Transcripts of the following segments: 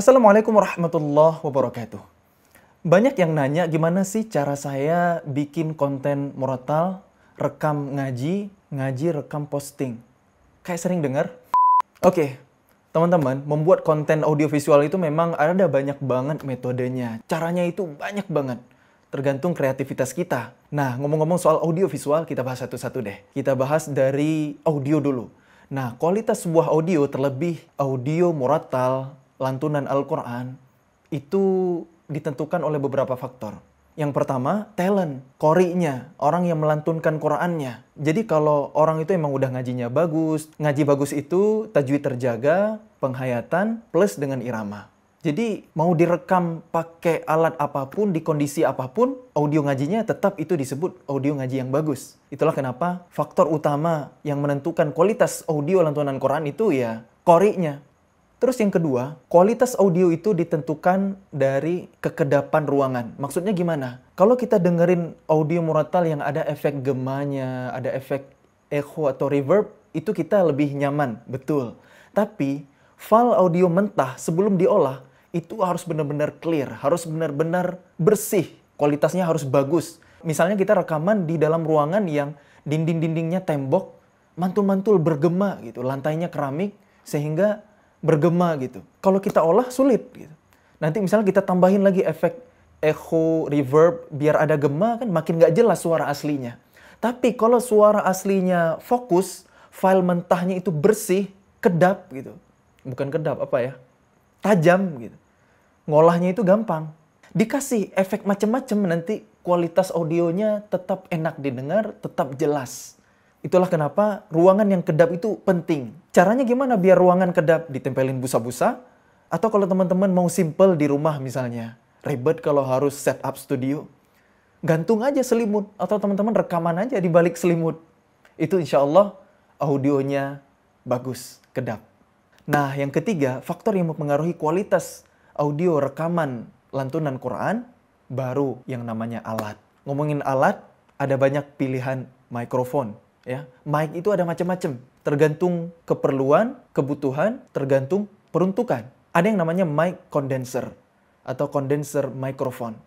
Assalamualaikum warahmatullahi wabarakatuh. Banyak yang nanya gimana sih cara saya bikin konten murotal, rekam ngaji, ngaji rekam posting. Kayak sering dengar? Oke, okay. teman-teman, membuat konten audiovisual itu memang ada banyak banget metodenya. Caranya itu banyak banget. Tergantung kreativitas kita. Nah, ngomong-ngomong soal audiovisual, kita bahas satu-satu deh. Kita bahas dari audio dulu. Nah, kualitas sebuah audio terlebih audio muratal, lantunan Al-Quran itu ditentukan oleh beberapa faktor. Yang pertama, talent, korinya, orang yang melantunkan Qurannya. Jadi kalau orang itu emang udah ngajinya bagus, ngaji bagus itu tajwid terjaga, penghayatan, plus dengan irama. Jadi mau direkam pakai alat apapun di kondisi apapun, audio ngajinya tetap itu disebut audio ngaji yang bagus. Itulah kenapa faktor utama yang menentukan kualitas audio lantunan Quran itu ya korinya, Terus yang kedua, kualitas audio itu ditentukan dari kekedapan ruangan. Maksudnya gimana? Kalau kita dengerin audio muratal yang ada efek gemanya, ada efek echo atau reverb, itu kita lebih nyaman, betul. Tapi file audio mentah sebelum diolah itu harus benar-benar clear, harus benar-benar bersih, kualitasnya harus bagus. Misalnya kita rekaman di dalam ruangan yang dinding-dindingnya tembok, mantul-mantul bergema gitu, lantainya keramik, sehingga bergema gitu. Kalau kita olah sulit gitu. Nanti misalnya kita tambahin lagi efek echo, reverb, biar ada gema kan makin nggak jelas suara aslinya. Tapi kalau suara aslinya fokus, file mentahnya itu bersih, kedap gitu. Bukan kedap, apa ya? Tajam gitu. Ngolahnya itu gampang. Dikasih efek macam-macam nanti kualitas audionya tetap enak didengar, tetap jelas. Itulah kenapa ruangan yang kedap itu penting. Caranya gimana biar ruangan kedap? Ditempelin busa-busa? Atau kalau teman-teman mau simple di rumah misalnya. Ribet kalau harus set up studio. Gantung aja selimut. Atau teman-teman rekaman aja di balik selimut. Itu insya Allah audionya bagus, kedap. Nah yang ketiga, faktor yang mempengaruhi kualitas audio rekaman lantunan Quran baru yang namanya alat. Ngomongin alat, ada banyak pilihan mikrofon Ya, mic itu ada macam-macam, tergantung keperluan, kebutuhan, tergantung peruntukan. Ada yang namanya mic condenser atau condenser microphone.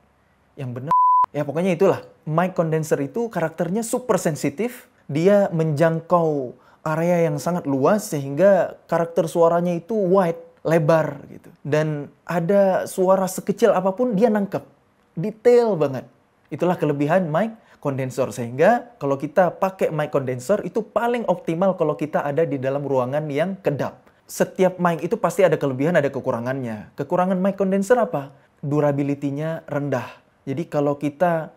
Yang benar ya pokoknya itulah. Mic condenser itu karakternya super sensitif, dia menjangkau area yang sangat luas sehingga karakter suaranya itu wide, lebar gitu. Dan ada suara sekecil apapun dia nangkep. Detail banget. Itulah kelebihan mic kondensor sehingga kalau kita pakai mic kondensor itu paling optimal kalau kita ada di dalam ruangan yang kedap. Setiap mic itu pasti ada kelebihan ada kekurangannya. Kekurangan mic kondensor apa? Durability-nya rendah. Jadi kalau kita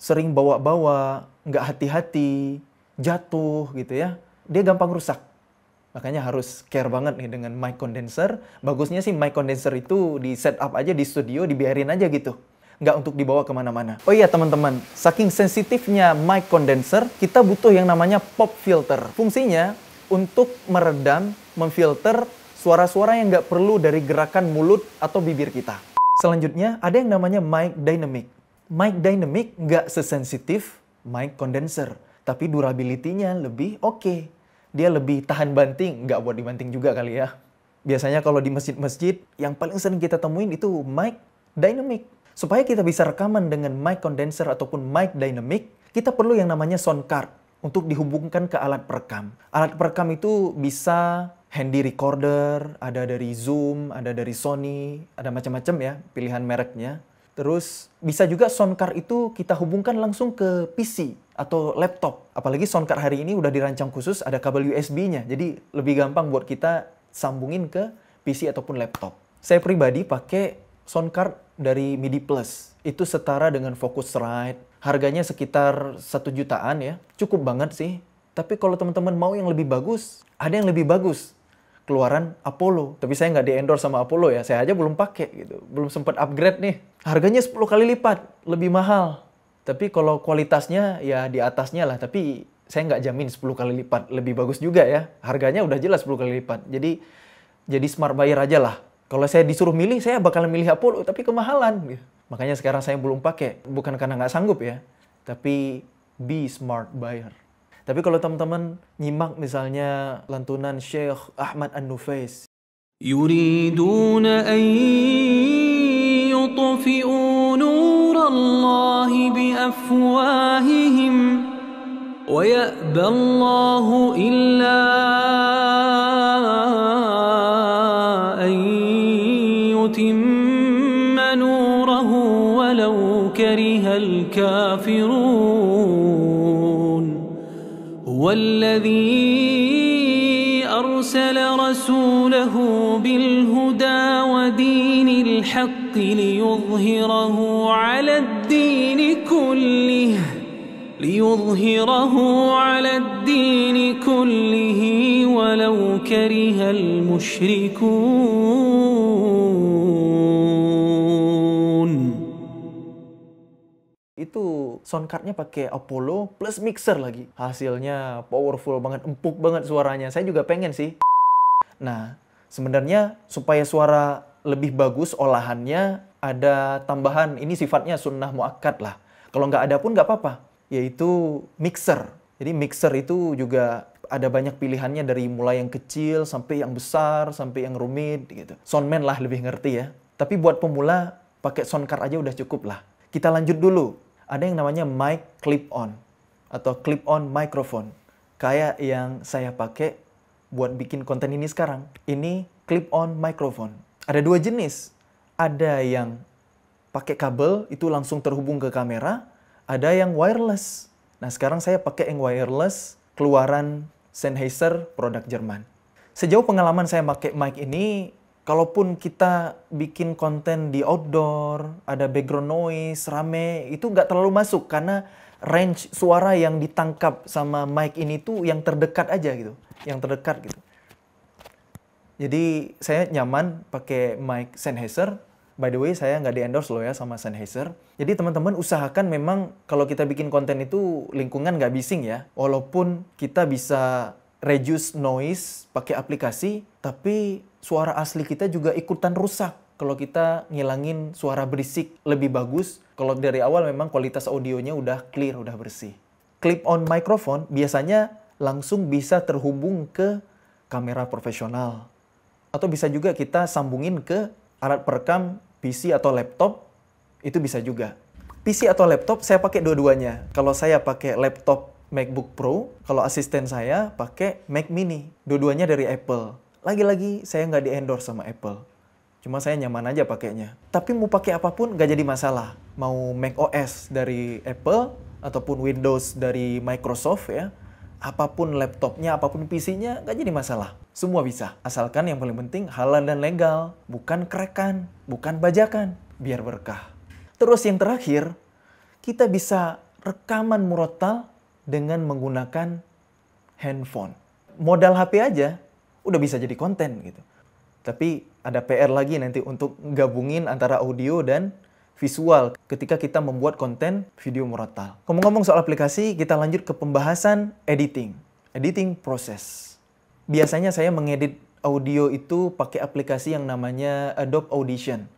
sering bawa-bawa, nggak hati-hati, jatuh gitu ya, dia gampang rusak. Makanya harus care banget nih dengan mic condenser. Bagusnya sih mic condenser itu di up aja di studio, dibiarin aja gitu nggak untuk dibawa kemana-mana. Oh iya teman-teman, saking sensitifnya mic condenser, kita butuh yang namanya pop filter. Fungsinya untuk meredam, memfilter suara-suara yang nggak perlu dari gerakan mulut atau bibir kita. Selanjutnya, ada yang namanya mic dynamic. Mic dynamic nggak sesensitif mic condenser, tapi durability-nya lebih oke. Okay. Dia lebih tahan banting, nggak buat dibanting juga kali ya. Biasanya kalau di masjid-masjid, yang paling sering kita temuin itu mic dynamic. Supaya kita bisa rekaman dengan mic condenser ataupun mic dynamic, kita perlu yang namanya sound card untuk dihubungkan ke alat perekam. Alat perekam itu bisa handy recorder, ada dari Zoom, ada dari Sony, ada macam-macam ya pilihan mereknya. Terus bisa juga sound card itu kita hubungkan langsung ke PC atau laptop. Apalagi sound card hari ini udah dirancang khusus ada kabel USB-nya. Jadi lebih gampang buat kita sambungin ke PC ataupun laptop. Saya pribadi pakai sound card dari MIDI Plus. Itu setara dengan Focusrite. Harganya sekitar satu jutaan ya. Cukup banget sih. Tapi kalau teman-teman mau yang lebih bagus, ada yang lebih bagus. Keluaran Apollo. Tapi saya nggak di-endorse sama Apollo ya. Saya aja belum pakai gitu. Belum sempat upgrade nih. Harganya 10 kali lipat. Lebih mahal. Tapi kalau kualitasnya ya di atasnya lah. Tapi saya nggak jamin 10 kali lipat. Lebih bagus juga ya. Harganya udah jelas 10 kali lipat. Jadi jadi smart buyer aja lah kalau saya disuruh milih, saya bakal milih Apollo, tapi kemahalan. Makanya sekarang saya belum pakai. Bukan karena nggak sanggup ya, tapi be smart buyer. Tapi kalau teman-teman nyimak misalnya lantunan Syekh Ahmad An-Nufais. wa ليتم نوره ولو كره الكافرون هو الذي أرسل رسوله بالهدى ودين الحق ليظهره على الدين كله ليظهره على الدين كله ولو كره المشركون itu cardnya pakai Apollo plus mixer lagi hasilnya powerful banget empuk banget suaranya saya juga pengen sih nah sebenarnya supaya suara lebih bagus olahannya ada tambahan ini sifatnya sunnah muakkad lah kalau nggak ada pun nggak apa-apa yaitu mixer. Jadi mixer itu juga ada banyak pilihannya dari mulai yang kecil sampai yang besar sampai yang rumit gitu. Soundman lah lebih ngerti ya. Tapi buat pemula pakai sound card aja udah cukup lah. Kita lanjut dulu. Ada yang namanya mic clip on atau clip on microphone. Kayak yang saya pakai buat bikin konten ini sekarang. Ini clip on microphone. Ada dua jenis. Ada yang pakai kabel itu langsung terhubung ke kamera ada yang wireless. Nah, sekarang saya pakai yang wireless keluaran Sennheiser produk Jerman. Sejauh pengalaman saya pakai mic ini, kalaupun kita bikin konten di outdoor, ada background noise, rame, itu nggak terlalu masuk karena range suara yang ditangkap sama mic ini tuh yang terdekat aja gitu, yang terdekat gitu. Jadi saya nyaman pakai mic Sennheiser By the way, saya nggak di endorse loh ya sama Sennheiser. Jadi teman-teman usahakan memang kalau kita bikin konten itu lingkungan nggak bising ya. Walaupun kita bisa reduce noise pakai aplikasi, tapi suara asli kita juga ikutan rusak kalau kita ngilangin suara berisik lebih bagus kalau dari awal memang kualitas audionya udah clear, udah bersih. Clip on microphone biasanya langsung bisa terhubung ke kamera profesional. Atau bisa juga kita sambungin ke alat perekam PC atau laptop itu bisa juga. PC atau laptop saya pakai dua-duanya. Kalau saya pakai laptop MacBook Pro, kalau asisten saya pakai Mac Mini. Dua-duanya dari Apple. Lagi-lagi saya nggak di endorse sama Apple. Cuma saya nyaman aja pakainya. Tapi mau pakai apapun nggak jadi masalah. Mau Mac OS dari Apple ataupun Windows dari Microsoft ya, apapun laptopnya, apapun PC-nya, nggak jadi masalah. Semua bisa. Asalkan yang paling penting halal dan legal. Bukan kerekan, bukan bajakan. Biar berkah. Terus yang terakhir, kita bisa rekaman murotal dengan menggunakan handphone. Modal HP aja, udah bisa jadi konten gitu. Tapi ada PR lagi nanti untuk gabungin antara audio dan visual ketika kita membuat konten video murotal. Ngomong-ngomong soal aplikasi, kita lanjut ke pembahasan editing. Editing proses. Biasanya saya mengedit audio itu pakai aplikasi yang namanya Adobe Audition.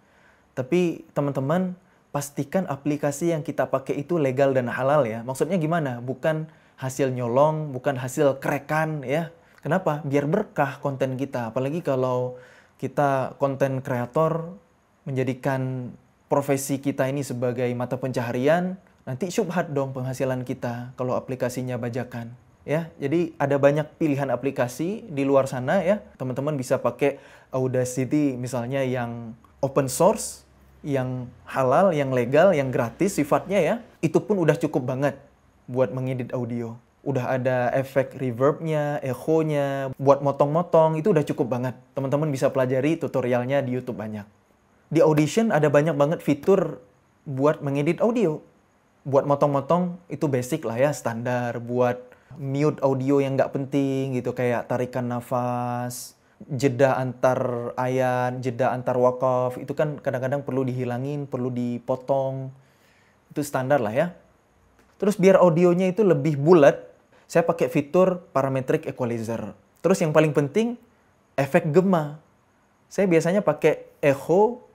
Tapi teman-teman, pastikan aplikasi yang kita pakai itu legal dan halal ya. Maksudnya gimana? Bukan hasil nyolong, bukan hasil kerekan ya. Kenapa? Biar berkah konten kita. Apalagi kalau kita konten kreator menjadikan profesi kita ini sebagai mata pencaharian, nanti syubhat dong penghasilan kita kalau aplikasinya bajakan. Ya, jadi ada banyak pilihan aplikasi di luar sana ya. Teman-teman bisa pakai Audacity misalnya yang open source, yang halal, yang legal, yang gratis sifatnya ya. Itu pun udah cukup banget buat mengedit audio. Udah ada efek reverbnya, echo-nya, buat motong-motong itu udah cukup banget. Teman-teman bisa pelajari tutorialnya di YouTube banyak di audition ada banyak banget fitur buat mengedit audio. Buat motong-motong itu basic lah ya, standar. Buat mute audio yang nggak penting gitu, kayak tarikan nafas, jeda antar ayat, jeda antar wakaf, itu kan kadang-kadang perlu dihilangin, perlu dipotong. Itu standar lah ya. Terus biar audionya itu lebih bulat, saya pakai fitur parametric equalizer. Terus yang paling penting, efek gema. Saya biasanya pakai echo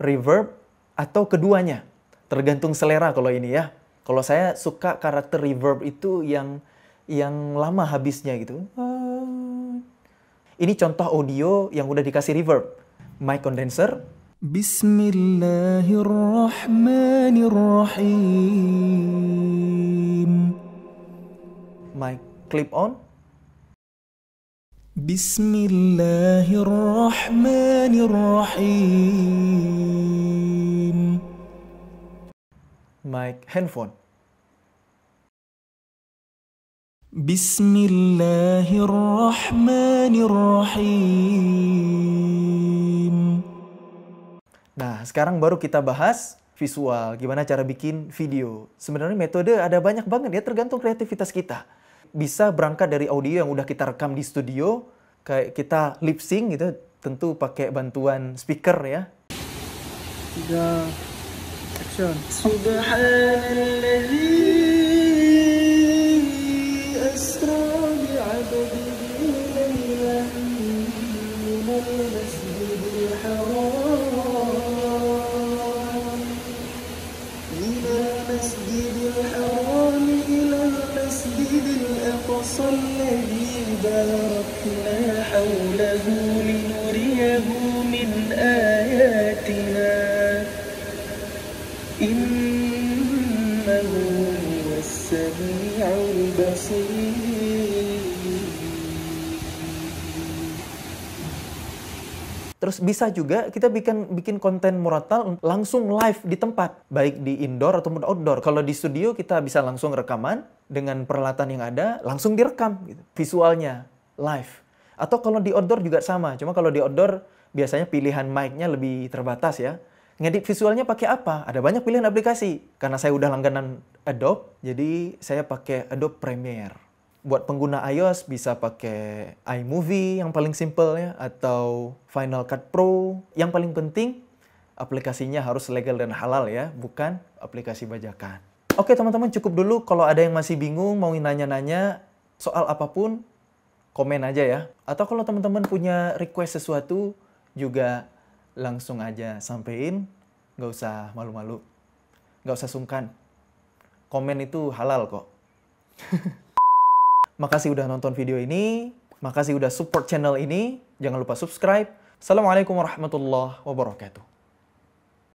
reverb, atau keduanya. Tergantung selera kalau ini ya. Kalau saya suka karakter reverb itu yang yang lama habisnya gitu. Ini contoh audio yang udah dikasih reverb. Mic condenser. Bismillahirrahmanirrahim. Mic clip on. بسم الله الرحمن الرحيم mic handphone بسم الله الرحمن الرحيم Nah, sekarang baru kita bahas visual, gimana cara bikin video. Sebenarnya metode ada banyak banget ya, tergantung kreativitas kita bisa berangkat dari audio yang udah kita rekam di studio, kayak kita lip sync gitu, tentu pakai bantuan speaker ya. Tiga action. Terus bisa juga kita bikin bikin konten murattal langsung live di tempat, baik di indoor ataupun outdoor. Kalau di studio kita bisa langsung rekaman dengan peralatan yang ada, langsung direkam gitu. Visualnya live. Atau kalau di outdoor juga sama, cuma kalau di outdoor biasanya pilihan mic-nya lebih terbatas ya ngedit visualnya pakai apa? Ada banyak pilihan aplikasi. Karena saya udah langganan Adobe, jadi saya pakai Adobe Premiere. Buat pengguna iOS bisa pakai iMovie yang paling simple ya, atau Final Cut Pro. Yang paling penting, aplikasinya harus legal dan halal ya, bukan aplikasi bajakan. Oke teman-teman cukup dulu kalau ada yang masih bingung mau nanya-nanya soal apapun komen aja ya. Atau kalau teman-teman punya request sesuatu juga langsung aja sampein, nggak usah malu-malu, nggak usah sungkan. Komen itu halal kok. makasih udah nonton video ini, makasih udah support channel ini, jangan lupa subscribe. Assalamualaikum warahmatullahi wabarakatuh.